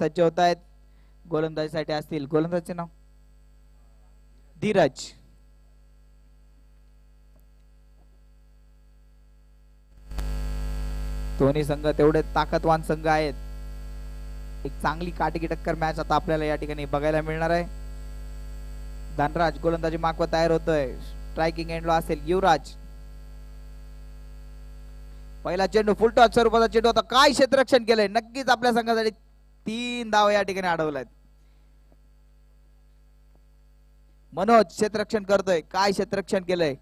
सज्ज होत आहेत गोलंदाजीसाठी असतील गोलंदाजचे नाव धीरज दोन्ही संघ तेवढे ताकदवान संघ आहेत एक चांगली काटकी टक्कर मॅच आता आपल्याला या ठिकाणी बघायला मिळणार आहे धनराज गोलंदाजी माकव तयार होतोय स्ट्रायकिंग एंड असेल युवराज पहिला चेंडू फुलटॉच स्वरूपाचा चेंडू आता काय क्षेत्ररक्षण केलंय नक्कीच आपल्या संघासाठी तीन दाव या ठिकाणी अडवलाय मनोज क्षेत्ररक्षण करतोय काय क्षेत्ररक्षण केलंय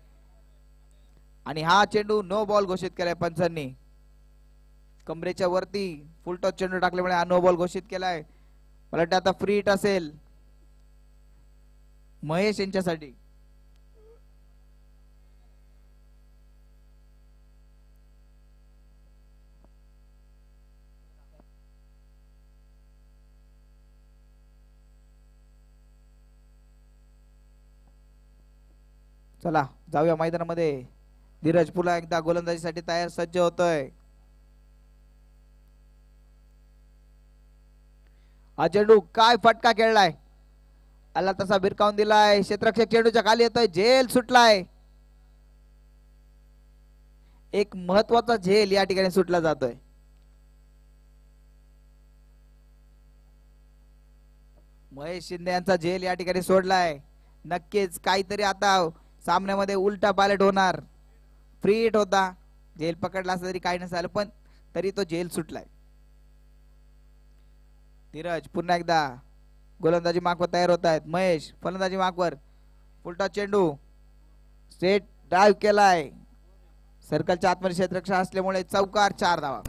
आणि हा चेंडू नो बॉल घोषित केलाय पंचांनी कमरेच्या वरती फुल चेंडू टाकल्यामुळे हा नो बॉल घोषित केलाय मला वाटतं आता फ्री हिट असेल महेश यांच्यासाठी चला जाऊया मैदानामध्ये धीरज पुला एकदा गोलंदाजीसाठी तयार सज्ज होतोय हा चेंडू काय फटका खेळलाय आला तसा भिरकावून दिलाय क्षेत्रक्षक चेंडूच्या खाली येतोय झेल सुटलाय एक महत्वाचा झेल या ठिकाणी सुटला जातोय महेश शिंदे यांचा झेल या ठिकाणी सोडलाय नक्कीच काहीतरी आता सामन्यामध्ये उलटा पालट होणार फ्री हिट होता जेल पकडला असं तरी काही नसाल पण तरी तो जेल सुटलाय धीरज पुन्हा एकदा गोलंदाजी माकवर तयार होत आहेत महेश फलंदाजी माकवर उलटा चेंडू स्ट्रेट ड्राईव्ह केलाय सर्कलच्या आत्मनिषेध रक्षा असल्यामुळे चौकार चार धावा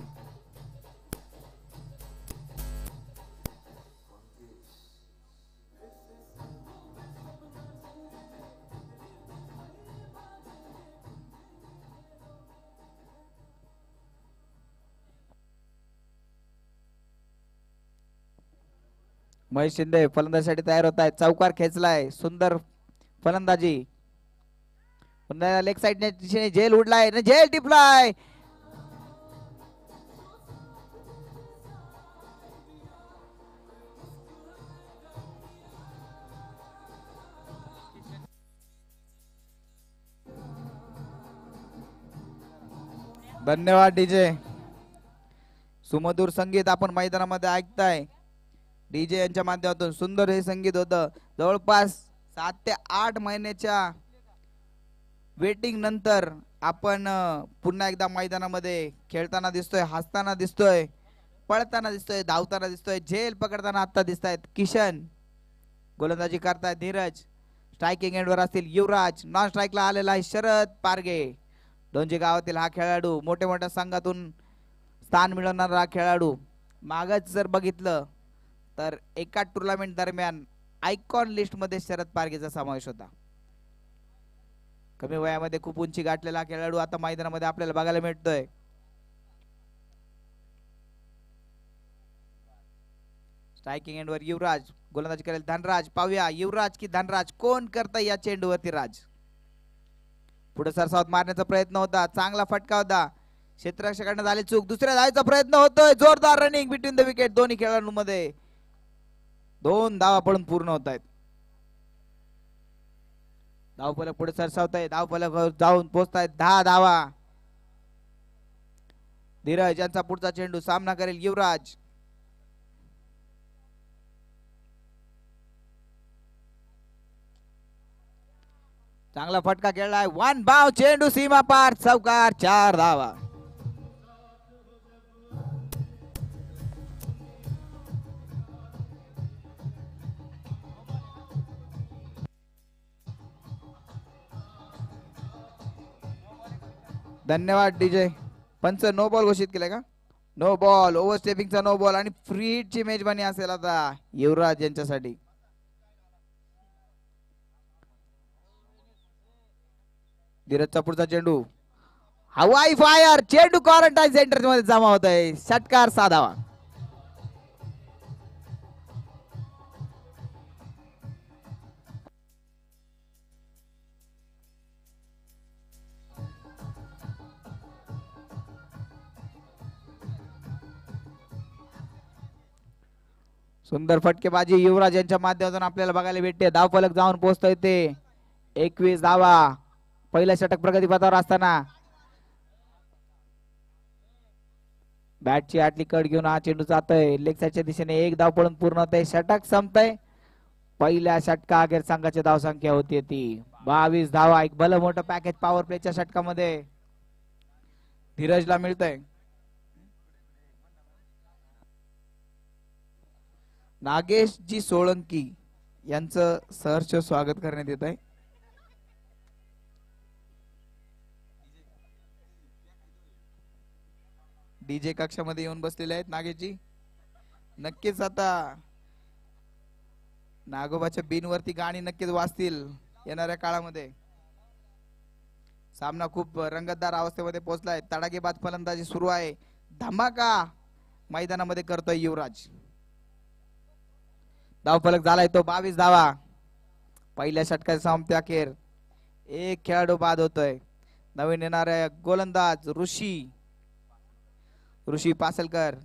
महेश शिंदे साठी तयार होत आहे चौकार खेचलाय सुंदर फलंदाजी पुन्हा लेग ने दिशेने झेल उडलाय झेल टिपलाय धन्यवाद डीजे सुमधुर संगीत आपण मैदानामध्ये ऐकताय डीजे यांच्या माध्यमातून सुंदर हे संगीत होतं जवळपास सात ते आठ महिन्याच्या वेटिंग नंतर आपण पुन्हा एकदा मैदानामध्ये खेळताना दिसतोय हसताना दिसतोय पळताना दिसतोय धावताना दिसतोय झेल पकडताना आत्ता दिसत आहेत किशन गोलंदाजी करतायत धीरज स्ट्रायकिंग एंडवर असतील युवराज नॉन स्ट्राईकला आलेला आहे शरद पारगे दोनजे गावातील हा खेळाडू मोठ्या मोठ्या संघातून स्थान मिळवणारा हा खेळाडू मागच जर बघितलं तर एका टुर्नामेंट दरम्यान आयकॉन लिस्ट मध्ये शरद पारगेचा समावेश होता कमी वयामध्ये खूप उंची गाठलेला खेळाडू आता मैदानामध्ये आपल्याला बघायला मिळतोय स्ट्रायकिंग वर युवराज गोलंदाज करेल धनराज पाहूया युवराज की धनराज कोण करता या चेंडूवरती राज पुढे सरसावत मारण्याचा प्रयत्न होता चांगला फटका होता क्षेत्ररक्षकांना झाले चूक दुसऱ्या जायचा प्रयत्न होतोय जोरदार रनिंग बिटवीन द विकेट दोन्ही खेळाडूंमध्ये दोन धावा पडून पूर्ण होत आहेत धावपलक पुढे सरसावत आहे धावपलक जाऊन पोचतायत दहा धावा धीरज यांचा पुढचा चेंडू सामना करेल युवराज चांगला फटका आहे वन बाव चेंडू सीमा पार चौकार चार धावा धन्यवाद डीजे पंच नो बॉल घोषित केलाय का नो बॉल ओव्हर चा नो बॉल आणि फ्री हिटची बनी असेल आता युवराज यांच्यासाठी धीरज चापूरचा चेंडू हवाई फायर चेंडू क्वारंटाईन सेंटर मध्ये जमा होत आहे षटकार साधावा सुंदर फटकेबाजी युवराज यांच्या माध्यमातून आपल्याला बघायला भेटते धाव फलक जाऊन पोहोचत ते एकवीस धावा पहिला षटक प्रगतीपथावर असताना बॅटची आटली कड घेऊन हा चेंडू जातोय लेग साईडच्या दिशेने एक धाव पडून पूर्ण आहे षटक संपतय पहिल्या षटका अखेर संघाची संख्या होती ती बावीस धावा एक भलं मोठं पॅकेज पॉवर प्लेच्या षटकामध्ये धीरजला मिळतंय नागेश जी सोळंकी यांचं सहर्ष स्वागत करण्यात येत आहे डीजे कक्षामध्ये येऊन बसलेले आहेत नागेशजी नक्कीच आता नागोबाच्या बिनवरती गाणी नक्कीच वाचतील येणाऱ्या काळामध्ये सामना खूप रंगतदार अवस्थेमध्ये पोहोचलाय तडागेबाज फलंदाजी सुरू आहे धमाका मैदानामध्ये करतोय युवराज फलक झालाय तो बावीस धावा पहिल्या षटकाचा सामते अखेर एक खेळाडू बाद होतोय नवीन येणार गोलंदाज ऋषी ऋषी पासलकर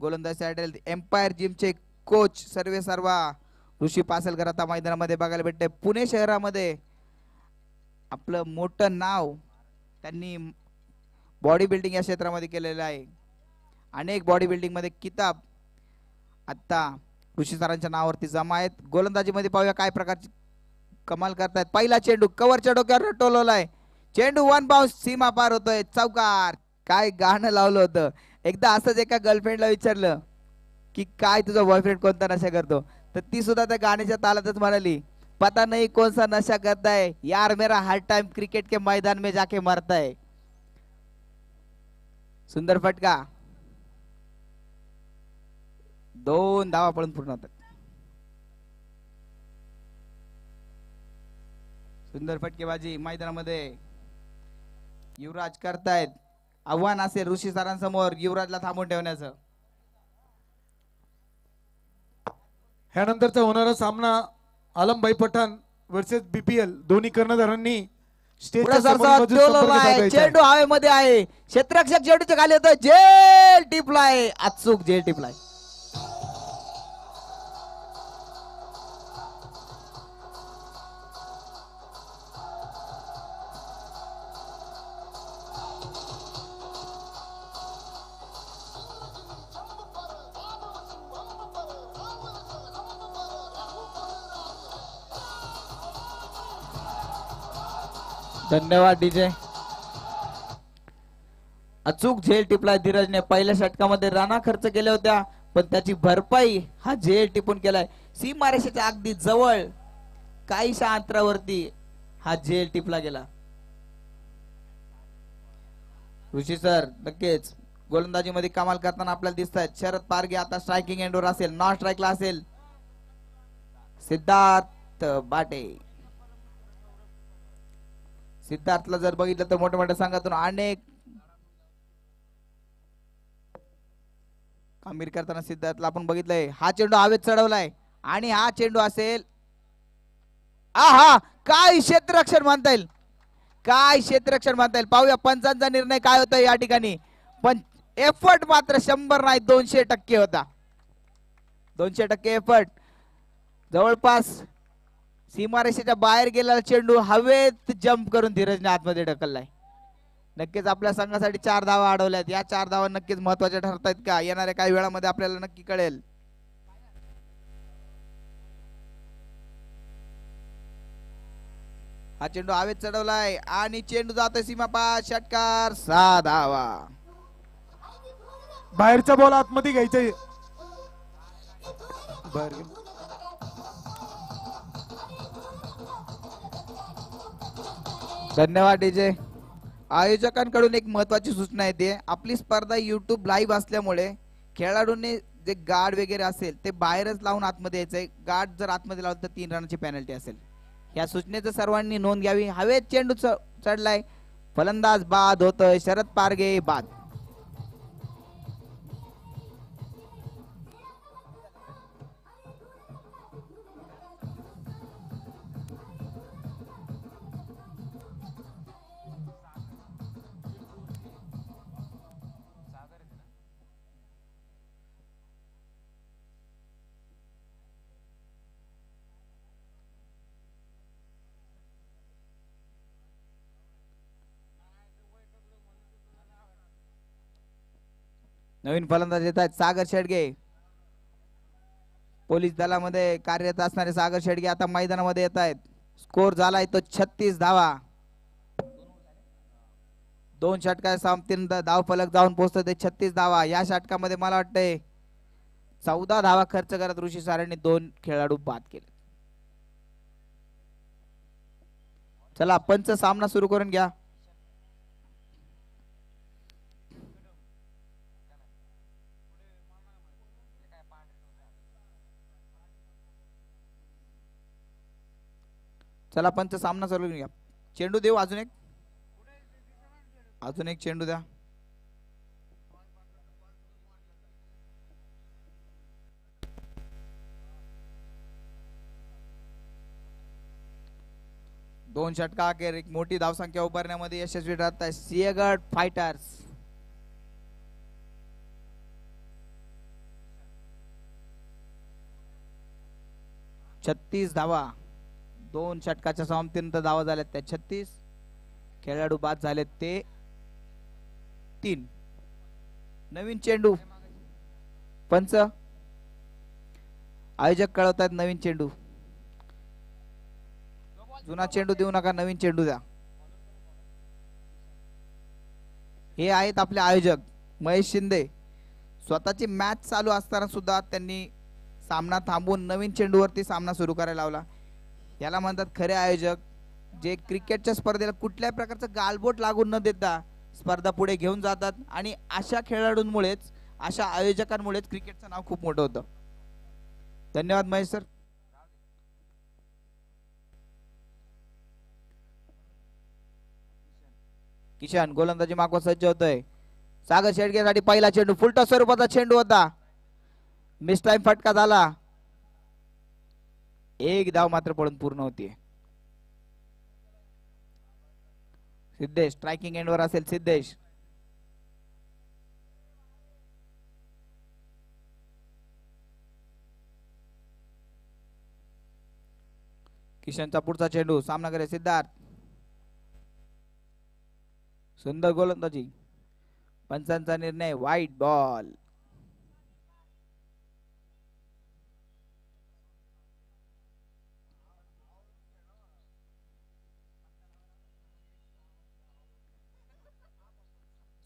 गोलंदाज एम्पायर जिमचे कोच सर्वे सर्वा ऋषी पासलकर आता मैदानामध्ये बघायला भेटते पुणे शहरामध्ये आपलं मोठं नाव त्यांनी बॉडी बिल्डिंग या क्षेत्रामध्ये केलेलं आहे अनेक बॉडी बिल्डिंगमध्ये किताब आत्ता ऋषी सरांच्या नावावरती जमा आहेत गोलंदाजीमध्ये पाहूया काय प्रकारची कमाल करतायत पहिला चेंडू कवरच्या डोक्यावर टोलवलाय चेंडू वन पाऊस सीमा पार होतोय चौकार काय गाणं लावलं होतं एकदा असंच एका गर्लफ्रेंडला विचारलं की काय तुझा बॉयफ्रेंड कोणता नशा करतो तर ती सुद्धा त्या गाण्याच्या तालातच म्हणाली पता नाही कोणसा नशा करताय यार मेरा हर टाइम क्रिकेट के मैदान में जाके मरताय सुंदर फटका दोन धावा पळून पूर्ण होतात सुंदर फटकेबाजी मैदानामध्ये युवराज करतायत आव्हान असेल ऋषी सरांसमोर युवराजला थांबून ठेवण्याचं ह्यानंतरचा होणारा सामना आलमबाई पठाण वर्सेस बीपीएल दोन्ही कर्णधारांनी आहे. चेंडू हवेमध्ये आहे क्षेत्ररक्षक चेंडूच्या खाली होतं जेल टिपलाय अचूक जेल टिपलाय धन्यवाद डीजे अचूक झेल टिपला धीरजने पहिल्या षटकामध्ये राणा खर्च केल्या होत्या पण त्याची भरपाई हा झेल टिपून केलाय सीमारेषेच्या अगदी जवळ काहीशा अंतरावरती हा झेल टिपला गेला ऋषी सर नक्कीच मध्ये कमाल करताना आपल्याला दिसत आहेत शरद पारगे आता स्ट्रायकिंग एंडोर असेल नॉन स्ट्राईकला असेल सिद्धार्थ बाटे सिद्धार्थला जर बघितलं तर मोठ्या मोठ्या संघातून अनेक कामगिरी करताना सिद्धार्थला आपण बघितलंय हा चेंडू हवेत चढवलाय आणि हा चेंडू असेल आहा काय क्षेत्ररक्षण म्हणता येईल काय क्षेत्ररक्षण म्हणता येईल पाहूया पंचांचा निर्णय काय होता या ठिकाणी पण एफर्ट मात्र शंभर नाही दोनशे टक्के होता दोनशे टक्के एफर्ट जवळपास सीमारेषेच्या बाहेर गेलेला चेंडू हवेत जम्प करून धीरजने आतमध्ये ढकललाय नक्कीच आपल्या संघासाठी चार धावा अडवल्यात या चार धावा नक्कीच महत्वाच्या ठरतायत का येणाऱ्या काही वेळामध्ये आपल्याला नक्की कळेल हा चेंडू हवेत चढवलाय आणि चेंडू जातोय सीमा पाच षटकार सा धावा बाहेरचा बॉल आतमध्ये घ्यायचा बरं धन्यवाद डीजे आयोजकांकडून एक महत्वाची सूचना येते आपली स्पर्धा युट्यूब लाईव्ह असल्यामुळे खेळाडूंनी जे गार्ड वगैरे असेल ते बाहेरच लावून आतमध्ये यायचंय गार्ड जर आतमध्ये लावलं तर तीन रनाची पेनल्टी असेल या सूचनेचं सर्वांनी नोंद घ्यावी हवेत चेंडू चढलाय फलंदाज बाद होतोय शरद पारगे बाद नवीन फलंदाज येत आहेत सागर शेडगे पोलीस दलामध्ये कार्यरत असणारे सागर शेडगे आता मैदानामध्ये येत आहेत स्कोर झालाय तो छत्तीस धावा दोन षटका सामतीन धाव फलक जाऊन पोहोचतो ते छत्तीस धावा या षटकामध्ये मला वाटतंय चौदा धावा खर्च करत ऋषी सारांनी दोन खेळाडू बाद केले चला पंच सामना सुरू करून घ्या चला पंच सामना चालू घ्या चेंडू देऊ अजून एक अजून एक चेंडू द्या दोन षटका अखेर एक मोठी धावसंख्या उभारण्यामध्ये यशस्वी ठरत आहे सिंहगड फायटर्स छत्तीस धावा दोन षटकाच्या समाप्तीनंतर दावा झाल्यात त्या छत्तीस खेळाडू बाद झालेत ते तीन नवीन चेंडू पंच आयोजक आहेत नवीन चेंडू जुना चेंडू देऊ नका नवीन चेंडू द्या हे आहेत आपले आयोजक महेश शिंदे स्वतःची मॅच चालू असताना सुद्धा त्यांनी सामना थांबवून नवीन चेंडूवरती सामना सुरू करायला लावला याला म्हणतात खरे आयोजक जे क्रिकेटच्या स्पर्धेला कुठल्याही प्रकारचं गालबोट लागून न देता स्पर्धा पुढे घेऊन जातात आणि अशा खेळाडूंमुळेच अशा आयोजकांमुळेच क्रिकेटचं नाव खूप मोठं होतं धन्यवाद महेश सर किशन गोलंदाजी मागवा सज्ज होतोय सागर शेडगेसाठी पहिला चेंडू फुलटा स्वरूपाचा चेंडू होता मिस टाइम फटका झाला एक धाव मात्र पडून पूर्ण होते सिद्धेश स्ट्रायकिंग एंडवर असेल सिद्धेश किशनचा पुढचा चेंडू सामना करे सिद्धार्थ सुंदर गोलंदाजी पंचांचा निर्णय व्हाईट बॉल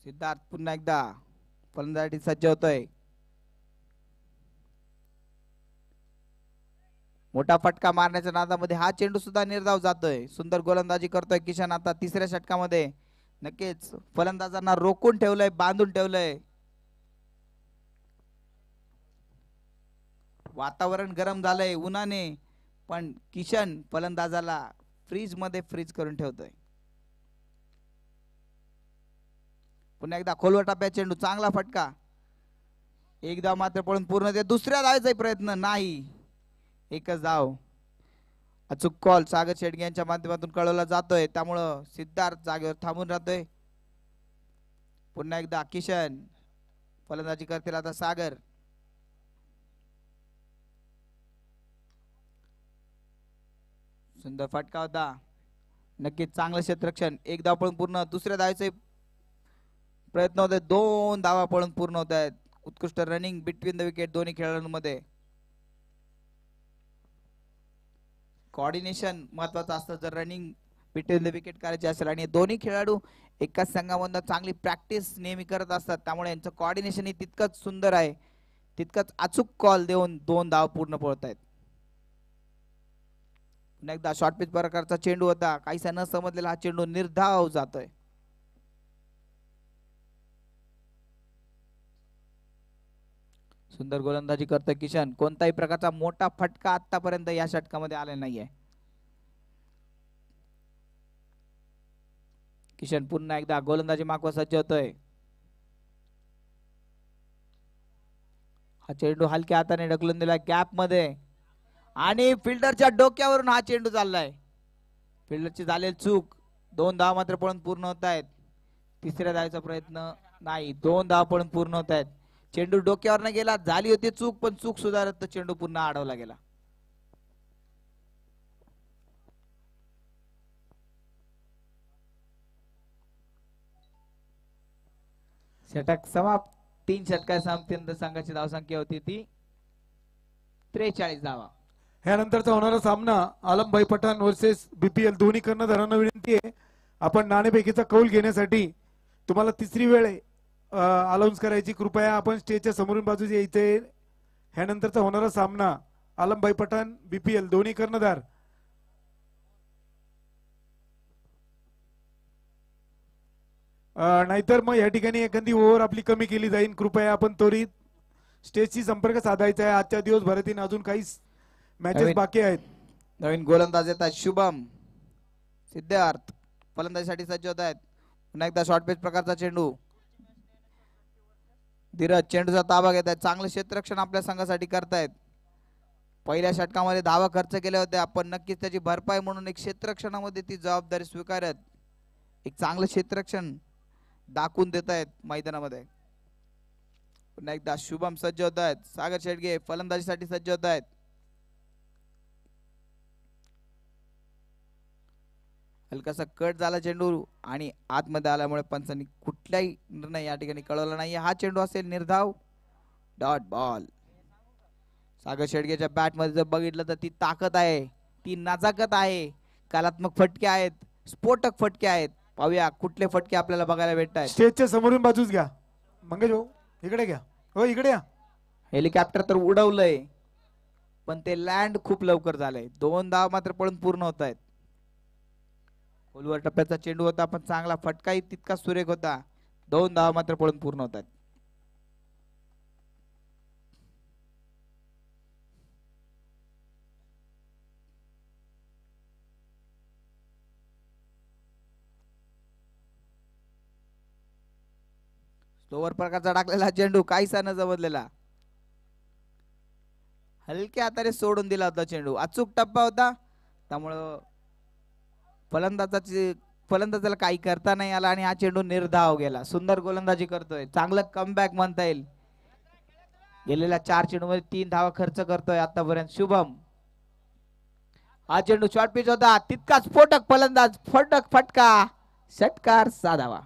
सिद्धार्थ पुन्हा एकदा फलंदाजी सज्ज होतोय मोठा फटका मारण्याच्या नादामध्ये हा चेंडू सुद्धा निर्धाव जातोय सुंदर गोलंदाजी करतोय किशन आता तिसऱ्या षटकामध्ये नक्कीच फलंदाजांना रोखून ठेवलंय बांधून ठेवलंय वातावरण गरम झालंय उन्हाने पण किशन फलंदाजाला फ्रीज मध्ये फ्रीज करून ठेवतोय पुन्हा एकदा खोलवर टप्प्यात चेंडू चांगला फटका एकदा मात्र पळून पूर्ण ते दुसऱ्या धावेचा प्रयत्न नाही एकच धाव अचूक कॉल सागर शेडगे यांच्या माध्यमातून कळवला जातोय त्यामुळं सिद्धार्थ जागेवर थांबून राहतोय पुन्हा एकदा किशन फलंदाजी करतील आता सागर सुंदर फटका होता नक्कीच चांगलं क्षेत्रक्षण एकदा पळून पूर्ण दुसऱ्या धावेचे प्रयत्न होते दोन धावा पळून पूर्ण होत आहेत उत्कृष्ट रनिंग बिटवीन द विकेट दोन्ही खेळाडूंमध्ये कॉर्डिनेशन महत्वाचं असतं जर रनिंग बिटवीन द विकेट करायची असेल आणि दोन्ही खेळाडू एकाच संघामधनं चांगली प्रॅक्टिस नेहमी करत असतात त्यामुळे यांचं कॉर्डिनेशन हे तितकंच सुंदर आहे तितकंच अचूक कॉल देऊन दोन धाव पूर्ण पळत आहेत पुन्हा एकदा शॉर्ट पिच प्रकारचा चेंडू होता काहीसा न समजलेला हा चेंडू निर्धाव जातोय सुंदर गोलंदाजी करतोय किशन कोणताही प्रकारचा मोठा फटका आतापर्यंत या षटकामध्ये आलेला नाहीये किशन पुन्हा एकदा गोलंदाजी मागवा सज्ज होतोय हा चेंडू हलक्या हाताने ढकलून दिला गॅप मध्ये आणि फिल्डरच्या डोक्यावरून हा चेंडू चाललाय फिल्डरची झालेली चूक दोन धाव मात्र पळून पूर्ण होत आहेत तिसऱ्या धावाचा प्रयत्न नाही दोन धाव पळून पूर्ण होत आहेत चेंडू डोक्यावर गेला झाली होती चूक पण चूक सुधारत चेंडू पुन्हा अडवला गेला षटक समाप्त तीन षटका सामतीन संघाची धावसंख्या होती ती त्रेचाळीस धावा यानंतरचा होणारा सामना आलमभाई पठाण वर्सेस बीपीएल दोन्ही कर्णधारांना विनंती आहे आपण नाणेपैकीचा कौल घेण्यासाठी तुम्हाला तिसरी वेळ अलाउन्स करायची कृपया आपण स्टेजच्या समोरून बाजूचे इथे ह्यानंतरचा होणारा सामना आलमभाई पठाण बीपीएल दोन्ही कर्णधार नाहीतर मग या ठिकाणी एखादी ओव्हर आपली कमी केली जाईल कृपया आपण त्वरित स्टेजशी संपर्क साधायचा आहे आजच्या दिवस भरतीन अजून काही मॅचेस बाकी आहेत नवीन गोलंदाज येतात शुभम सिद्धार्थ फलंदाजीसाठी सज्ज होत आहेत पुन्हा एकदा शॉर्ट पेच प्रकारचा चेंडू धीरज चेंडूचा ताबा घेत आहेत चांगलं क्षेत्ररक्षण आपल्या संघासाठी करतायत पहिल्या षटकामध्ये धावा खर्च केल्या होत्या पण नक्कीच त्याची भरपाई म्हणून एक क्षेत्ररक्षणामध्ये ती जबाबदारी स्वीकारत एक चांगलं क्षेत्ररक्षण दाखवून देत आहेत मैदानामध्ये पुन्हा एकदा शुभम सज्ज होत आहेत सागर शेडगे फलंदाजीसाठी सज्ज होत आहेत हलकासा कट झाला चेंडू आणि आतमध्ये आल्यामुळे पंचांनी कुठलाही निर्णय या ठिकाणी कळवला नाही हा चेंडू असेल निर्धाव डॉट बॉल सागर शेडगेच्या बॅटमध्ये जर बघितलं तर ती ताकद आहे ती नजाकत आहे कलात्मक फटके आहेत स्फोटक फटके आहेत पाहूया कुठले फटके आपल्याला बघायला भेटत आहेत स्टेजच्या समोरून बाजूच घ्या मंगेश इकडे घ्या हो इकडे या हेलिकॉप्टर तर उडवलंय पण ते लँड खूप लवकर झालंय दोन धाव मात्र पळून पूर्ण होत आहेत खोलवर टप्प्याचा चेंडू होता पण चांगला फटकाही तितका सुरेख होता दोन धाव मात्र पळून पूर्ण होतात स्लोवर प्रकारचा टाकलेला चेंडू काहीसा न जमदलेला हलक्या हाताने सोडून दिला होता चेंडू अचूक टप्पा होता त्यामुळं फलंदाजाची फलंदाजाला काही करता नाही आला आणि हा चेंडू निर्धाव गेला सुंदर गोलंदाजी करतोय चांगलं कमबॅक म्हणता येईल गेलेल्या चार मध्ये तीन धावा खर्च करतोय आतापर्यंत शुभम हा चेंडू शॉर्ट पिच होता तितकाच फोटक फलंदाज फटक फटका षटकार साधावा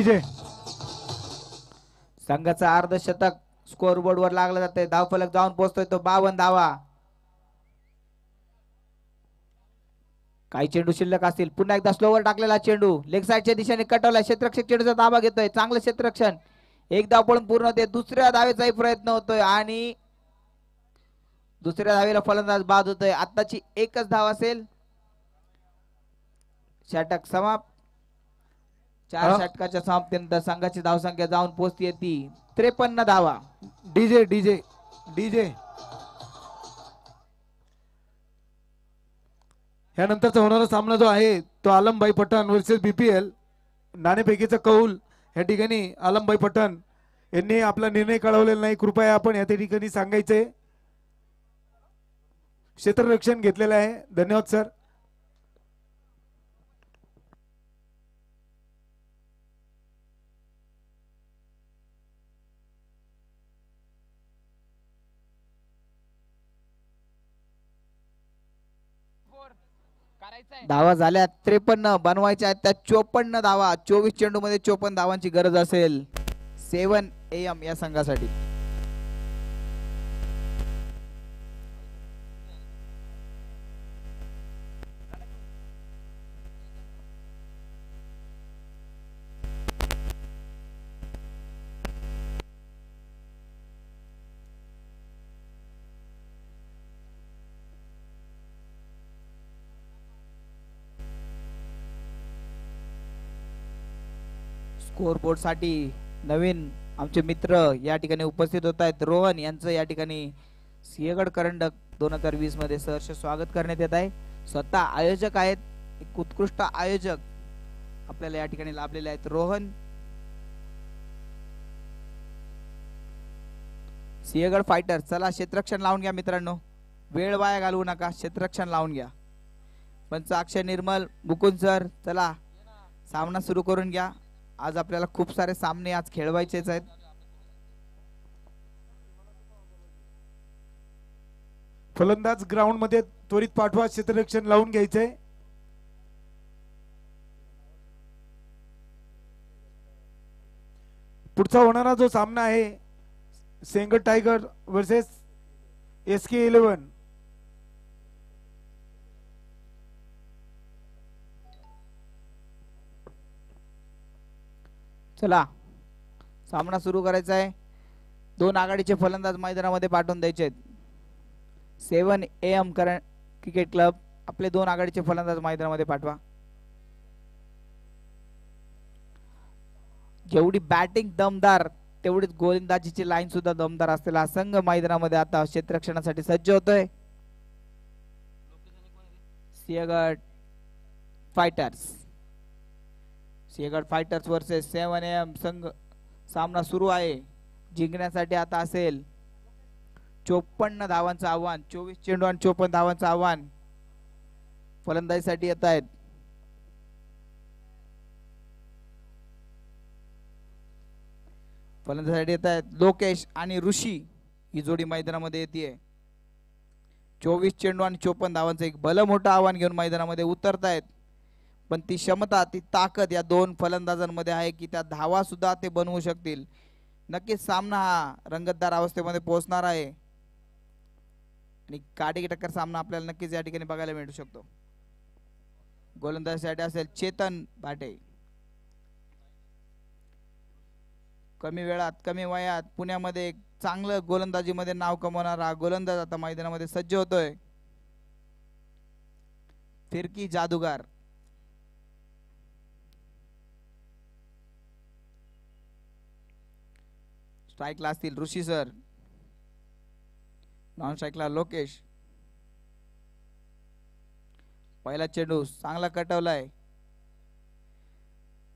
डीजे संघाचा अर्धशतक स्कोर बोर्ड वर लागला जाते धाव फलक जाऊन पोहोचतोय तो बावन धावा काही चेंडू शिल्लक असतील पुन्हा एकदा स्लोवर टाकलेला चेंडू लेग साईडच्या दिशेने कटवला क्षेत्रक्षक चेंडूचा धावा घेतोय चांगलं क्षेत्रक्षण एक धाव पळून पूर्ण होते दुसऱ्या धावेचाही प्रयत्न होतोय आणि दुसऱ्या धावेला फलंदाज बाद होतोय आताची एकच धाव असेल षटक समाप्त चार षटकाच्या समाप्तीनंतर संघाची धावसंख्या जाऊन पोहोचते ती त्रेपन्न धावा डीजे डीजे डीजे यानंतरचा होणारा सामना जो आहे तो आलमबाई पठाण वर्सेस बीपीएल नाणेपैकीचा कौल या ठिकाणी आलमबाई पठण यांनी आपला निर्णय कळवलेला नाही कृपया आपण या ठिकाणी सांगायचे क्षेत्ररक्षण घेतलेलं आहे धन्यवाद सर धावा झाल्या त्रेपन्न बनवायच्या आहेत त्या चोपन्न धावा चोवीस चेंडू मध्ये चोपन्न धावांची गरज असेल सेवन एम या संघासाठी बोर्ड साठी नवीन आमचे मित्र या ठिकाणी उपस्थित होत आहेत रोहन यांचं या ठिकाणी सिंहगड करंडक दोन हजार मध्ये सहर्ष स्वागत करण्यात येत आहे स्वतः आयोजक आहेत एक उत्कृष्ट आयोजक आपल्याला या ठिकाणी लाभलेले आहेत रोहन सिंहगड फायटर चला क्षेत्ररक्षण लावून घ्या मित्रांनो वेळ वाया घालवू नका क्षेत्ररक्षण लावून घ्या पंच अक्षय निर्मल मुकुंद सर चला सामना सुरू करून घ्या आज आपल्याला खूप सारे सामने आज खेळवायचे आहेत फलंदाज ग्राउंड मध्ये त्वरित पाठवा क्षेत्ररक्षण लावून घ्यायचंय पुढचा होणारा जो सामना आहे Sengar tiger versus S K eleven चला सामना सुरू करायचा आहे दोन आघाडीचे फलंदाज मैदानामध्ये पाठवून द्यायचे आहेत seven A M Karan cricket club आपले दोन आघाडीचे फलंदाज मैदानामध्ये पाठवा जेवढी बॅटिंग दमदार तेवढीच गोलंदाजीची लाईन सुद्धा दमदार असलेला संघ मैदानामध्ये आता क्षेत्ररक्षणासाठी सज्ज होतोय Sinhagad fighters Sinhagad fighters versus seven M संघ सामना सुरू आहे जिंकण्यासाठी आता असेल चोपन्न धावांचं आव्हान चोवीस चेंडू आणि चोपन्न धावांचं आव्हान फलंदाजीसाठी येत आहेत फलंदाजीसाठी येत आहेत लोकेश आणि ऋषी ही जोडी मैदानामध्ये येते चोवीस चेंडू आणि चोपन्न धावांचं एक भलं मोठं आव्हान घेऊन मैदानामध्ये उतरतायत पण ती क्षमता ती ताकद या दोन फलंदाजांमध्ये आहे की त्या धावा सुद्धा ते बनवू शकतील नक्कीच सामना हा रंगतदार अवस्थेमध्ये पोहोचणार आहे आणि काडी टक्कर सामना आपल्याला नक्कीच या ठिकाणी बघायला मिळू शकतो गोलंदाजीसाठी असेल चेतन भाटे कमी वेळात कमी वयात पुण्यामध्ये चांगलं गोलंदाजीमध्ये नाव कमवणारा हा गोलंदाज आता मैदानामध्ये सज्ज होतोय फिरकी जादूगार स्ट्राईकला असतील ऋषी सर नॉन स्ट्राईकला लोकेश पहिला चेंडू चांगला कटवलाय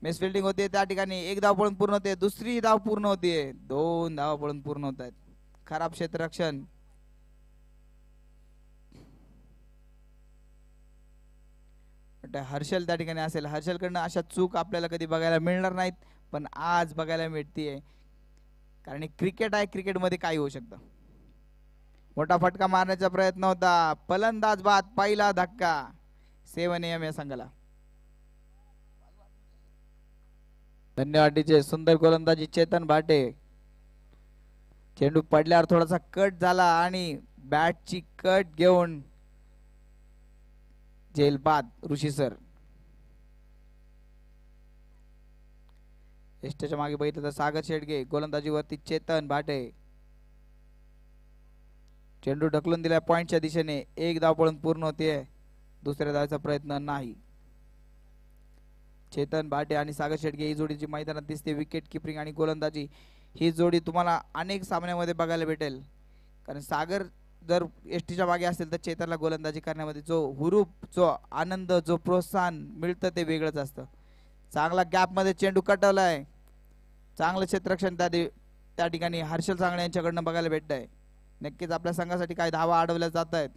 मिस फिल्डिंग होते त्या ठिकाणी एक धाव पळून पूर्ण होते दुसरी धाव पूर्ण होते दोन धाव पळून पूर्ण होत आहेत खराब क्षेत्ररक्षण हर्षल त्या ठिकाणी असेल हर्षलकडनं अशा चूक आपल्याला कधी बघायला मिळणार नाहीत पण आज बघायला मिळतीये कारण क्रिकेट आहे क्रिकेटमध्ये काय होऊ शकतं मोठा फटका मारण्याचा प्रयत्न होता फलंदाज बाद पहिला धक्का सेवन एम या संघाला धन्यवादीचे सुंदर गोलंदाजी चेतन भाटे चेंडू पडल्यावर थोडासा कट झाला आणि बॅटची कट घेऊन जेलबाद ऋषी सर यष्टाच्या मागे बघितलं तर सागर शेडगे गोलंदाजीवरती चेतन भाटे चेंडू ढकलून दिला पॉईंटच्या दिशेने एक धाव पळून पूर्ण होते दुसऱ्या धावाचा प्रयत्न नाही चेतन भाटे आणि सागर शेडगे ही जोडीची मैदानात दिसते विकेट किपिंग आणि गोलंदाजी ही जोडी तुम्हाला अनेक सामन्यामध्ये बघायला भेटेल कारण सागर जर एसटीच्या मागे असेल तर चेतनला गोलंदाजी करण्यामध्ये जो हुरूप जो आनंद जो प्रोत्साहन मिळतं ते वेगळंच असतं चांगला गॅपमध्ये चेंडू कटवला आहे चांगलं क्षेत्रक्षण त्या त्या ठिकाणी हर्षल सांगणे यांच्याकडनं बघायला भेटत आहे नक्कीच आपल्या संघासाठी काही धावा अडवल्या जात आहेत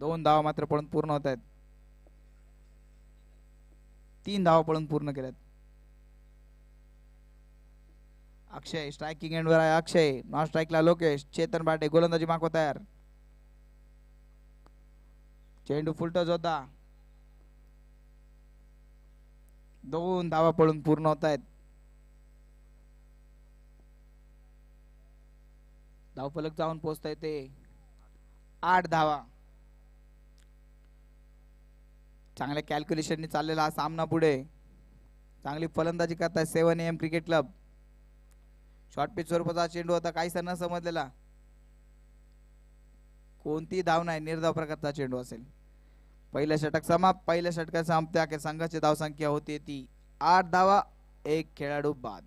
दोन धावा मात्र पळून पूर्ण होत आहेत तीन धावा पळून पूर्ण केल्यात अक्षय स्ट्रायकिंग एंडवर आहे अक्षय नॉन स्ट्राईकला लोकेश चेतन बाटे गोलंदाजी मागवत तयार चेंडू फुलटच होता दोन धावा पळून पूर्ण होत आहेत धावफलक जाऊन आहे ते आठ धावा चांगल्या कॅल्क्युलेशनने चाललेला हा सामना पुढे चांगली फलंदाजी करताय seven M cricket club short pitch स्वरूपाचा चेंडू होता सर न समजलेला कोणती धाव नाही निर्धाव प्रकारचा चेंडू असेल पहिल्या षटक समाप पहिल्या षटका संपत्या अखेर संघाची धावसंख्या होती ती आठ धावा एक खेळाडू बाद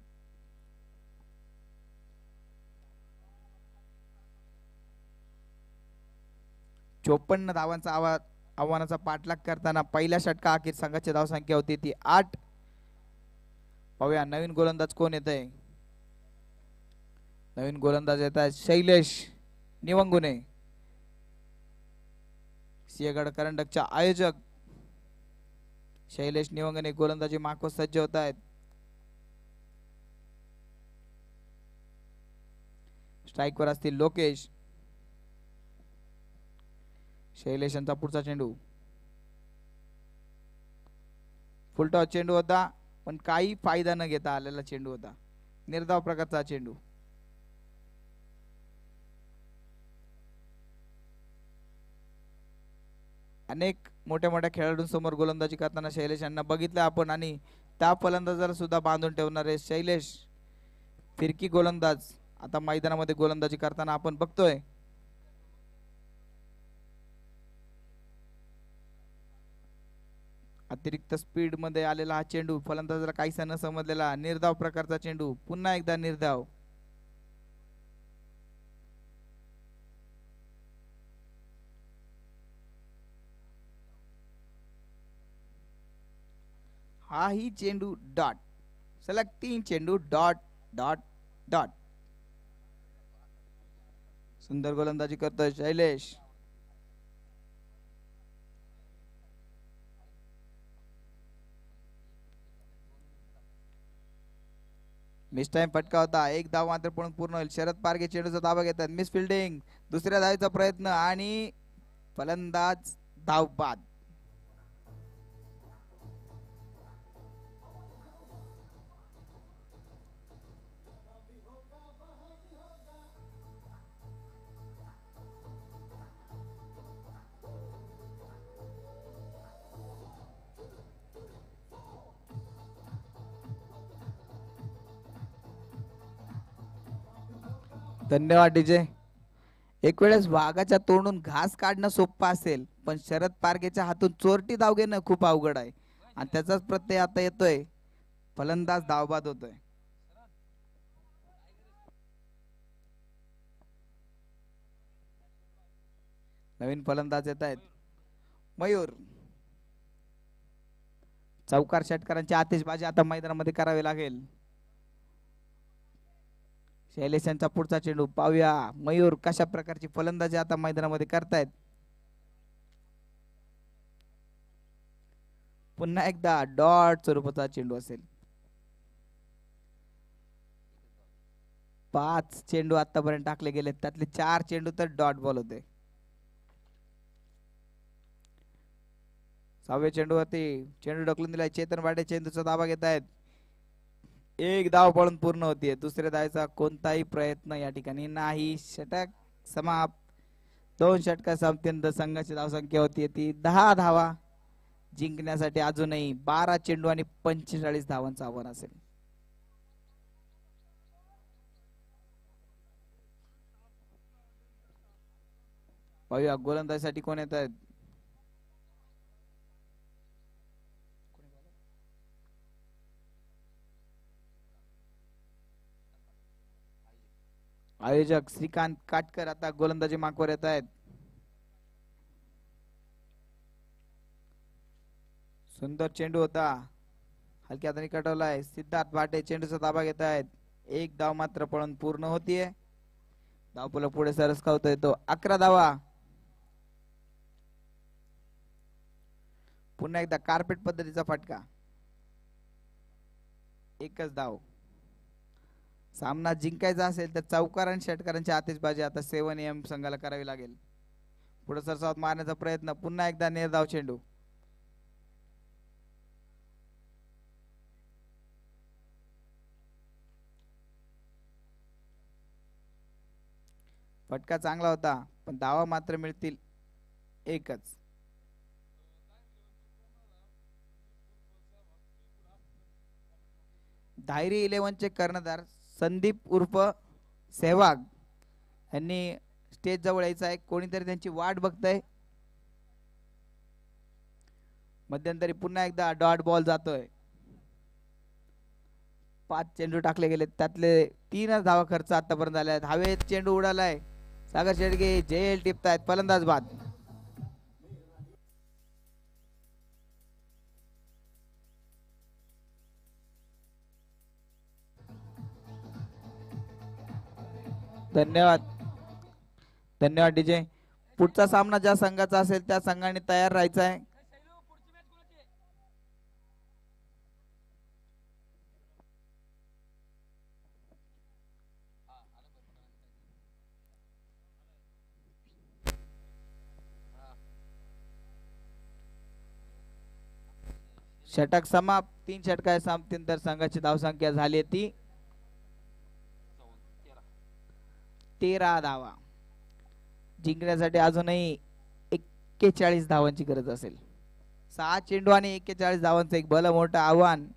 चोपन्न धावांचा आवा आव्हानाचा पाठलाग करताना पहिल्या षटका अखेर संघाची धावसंख्या होती ती आठ पाहूया नवीन गोलंदाज कोण येत आहे नवीन गोलंदाज येत आहे शैलेश निवंगुने सिंहगड करंडकच्या आयोजक शैलेश निवंगने गोलंदाजी माको सज्ज होत आहेत वर असतील लोकेश शैलेश यांचा पुढचा चेंडू फुलटॉस चेंडू होता पण काही फायदा न घेता आलेला चेंडू होता निर्धाव प्रकारचा चेंडू अनेक मोठ्या मोठ्या खेळाडूंसमोर गोलंदाजी करताना शैलेश यांना बघितलं आपण आणि त्या फलंदाजाला सुद्धा बांधून ठेवणारे शैलेश फिरकी गोलंदाज आता मैदानामध्ये गोलंदाजी करताना आपण बघतोय अतिरिक्त स्पीड मध्ये आलेला हा चेंडू फलंदाजाला काहीसा न समजलेला निर्धाव प्रकारचा चेंडू पुन्हा एकदा निर्धाव ही चेंडू डॉट सलग तीन चेंडू डॉट डॉट डॉट सुंदर गोलंदाजी करतोय शैलेश मिस टाइम फटका होता एक धाव मात्र पूर्ण होईल शरद पारगे चेंडूचा धावा घेतात मिस फिल्डिंग दुसऱ्या धावेचा प्रयत्न आणि फलंदाज धावबाद धन्यवाद डीजे एक वेळेस वाघाच्या तोंडून घास काढणं सोपं असेल पण शरद पारगेच्या हातून चोरटी धाव घेणं खूप अवघड आहे आणि त्याचाच प्रत्यय आता येतोय फलंदाज धावबाद होतोय नवीन फलंदाज येत आहेत मयूर चौकार षटकरांची आतिषबाजी आता मैदानामध्ये करावी लागेल शैलेश यांचा पुढचा चेंडू पाहूया मयूर कशा प्रकारची फलंदाजी आता मैदानामध्ये करतायत पुन्हा एकदा डॉट स्वरूपाचा चेंडू असेल पाच चेंडू आतापर्यंत टाकले गेले त्यातले चार चेंडू तर डॉट बॉल होते सहाव्या चेंडूवरती चेंडू ढकलून दिलाय चेतन वाटे चेंडूचा दाबा घेत आहेत एक धाव पळून पूर्ण होतीये दुसऱ्या धावचा कोणताही प्रयत्न या ठिकाणी नाही षटक समाप दोन षटक संपत्यंत संघाची धावसंख्या होती ती दहा धावा जिंकण्यासाठी अजूनही बारा चेंडू आणि पंचेचाळीस धावांचं आव्हान असेल पाहूया गोलंदाजीसाठी कोण येत आहेत आयोजक श्रीकांत काटकर आता गोलंदाजी माकवर येत आहेत सुंदर चेंडू होता हलक्या हाताने कटवलाय सिद्धार्थ भाटे चेंडूचा ताबा घेत आहेत एक धाव मात्र पळून पूर्ण होतीये धावपुला पुढे सरस खावता येतो अकरा धावा पुन्हा एकदा कार्पेट पद्धतीचा फटका एकच धाव सामना जिंकायचा असेल तर चौकार आणि षटकारांची आतिषबाजी आता सेवन एम संघाला करावी लागेल पुढे सरसावत मारण्याचा प्रयत्न पुन्हा एकदा निर्धाव चेंडू फटका चांगला होता पण दावा मात्र मिळतील एकच धायरी इलेव्हनचे कर्णधार संदीप उर्फ सेहवाग यांनी स्टेज जवळ यायचं आहे कोणीतरी त्यांची वाट आहे मध्यंतरी पुन्हा एकदा डॉट बॉल जातोय पाच चेंडू टाकले गेले त्यातले तीनच धावा खर्च आतापर्यंत झाले आहेत हवेत चेंडू उडालाय सागर शेडगे एल टिपतायत फलंदाज बाद धन्यवाद धन्यवाद डीजे पुढचा सामना ज्या संघाचा असेल त्या संघाने तयार राहायचा आहे षटक समाप्त तीन षटका तर संघाची धावसंख्या झाली ती तेरा धावा जिंकण्यासाठी अजूनही एक्केचाळीस धावांची गरज असेल सहा चेंडू आणि एक्केचाळीस धावांचं एक भलं मोठं आव्हान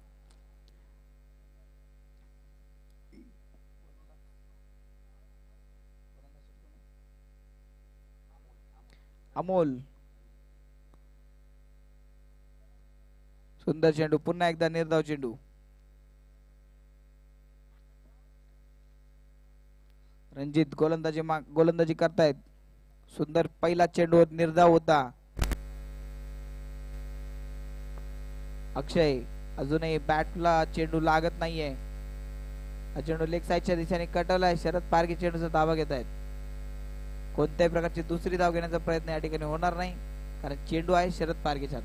अमोल सुंदर चेंडू पुन्हा एकदा निर्धाव चेंडू रणजित गोलंदाजी गोलंदाजी करतायत सुंदर पहिला चेंडू निर्धाव होता अक्षय अजूनही बॅटला चेंडू लागत नाहीये हा चेंडू लेग साईडच्या दिशेने कटवलाय शरद पारगे चेंडूचा धावा घेत आहेत कोणत्याही प्रकारची दुसरी धाव घेण्याचा प्रयत्न या ठिकाणी होणार नाही कारण चेंडू आहे शरद पारगेच्या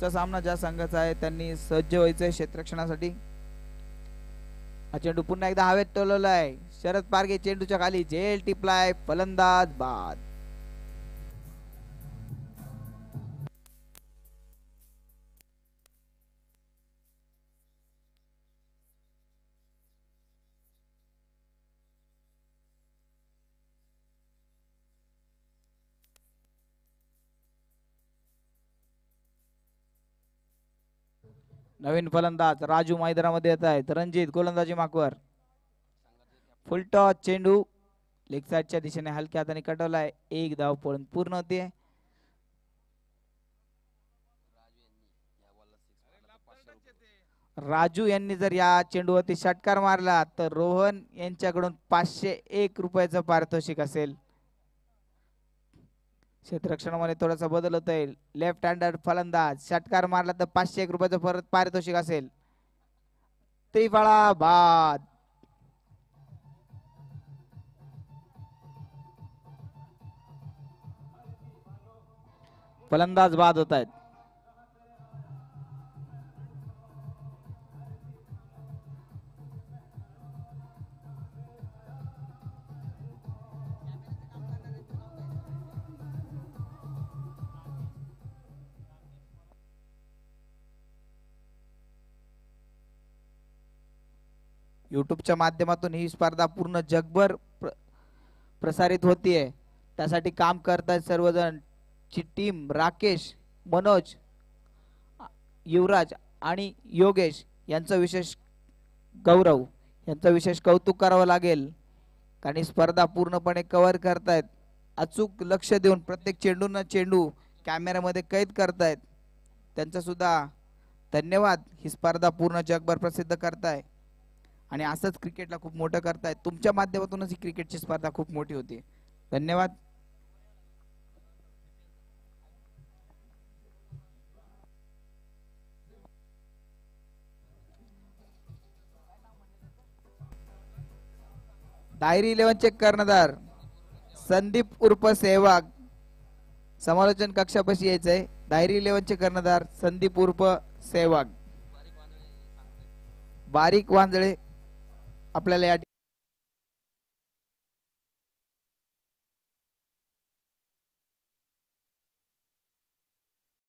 पुढचा सामना ज्या संघाचा आहे त्यांनी सज्ज व्हायचंय आहे क्षेत्रक्षणासाठी हा चेंडू पुन्हा एकदा हवेत टोलवलाय शरद पारगे चेंडूच्या खाली झेल टिपलाय फलंदाज बाद नवीन फलंदाज राजू मैदानामध्ये येत आहेत रणजित गोलंदाजी माकवर फुल टॉस चेंडू लेग साईडच्या दिशेने हलक्या हाताने कटवलाय एक धाव पळून पूर्ण होते राजू यांनी जर या चेंडूवरती षटकार मारला तर रोहन यांच्याकडून पाचशे एक रुपयाचं पारितोषिक असेल माने थोडासा बदल होत आहे लेफ्ट हँडर फलंदाज षटकार मारला तर पाचशे एक रुपयाचा परत पारितोषिक असेल त्रिफळा बाद फलंदाज बाद होत आहेत यूट्यूबच्या माध्यमातून ही स्पर्धा पूर्ण जगभर प्र प्रसारित होतीये त्यासाठी काम करत आहेत सर्वजण ची टीम राकेश मनोज युवराज आणि योगेश यांचं विशेष गौरव यांचं विशेष कौतुक करावं लागेल कारण स्पर्धा पूर्णपणे कव्हर करतायत अचूक लक्ष देऊन प्रत्येक चेंडूंना चेंडू कॅमेऱ्यामध्ये कैद करतायत त्यांचा सुद्धा धन्यवाद ही स्पर्धा पूर्ण जगभर प्रसिद्ध करताय आणि असंच क्रिकेटला खूप मोठं करताय तुमच्या माध्यमातूनच ही क्रिकेटची स्पर्धा खूप मोठी होती धन्यवाद डायरी चे कर्णधार संदीप उर्फ सेहवाग समालोचन कक्षापाशी यायचंय डायरी इलेव्हनचे कर्णधार संदीप उर्फ सेहवाग बारीक वांजळे आपल्याला या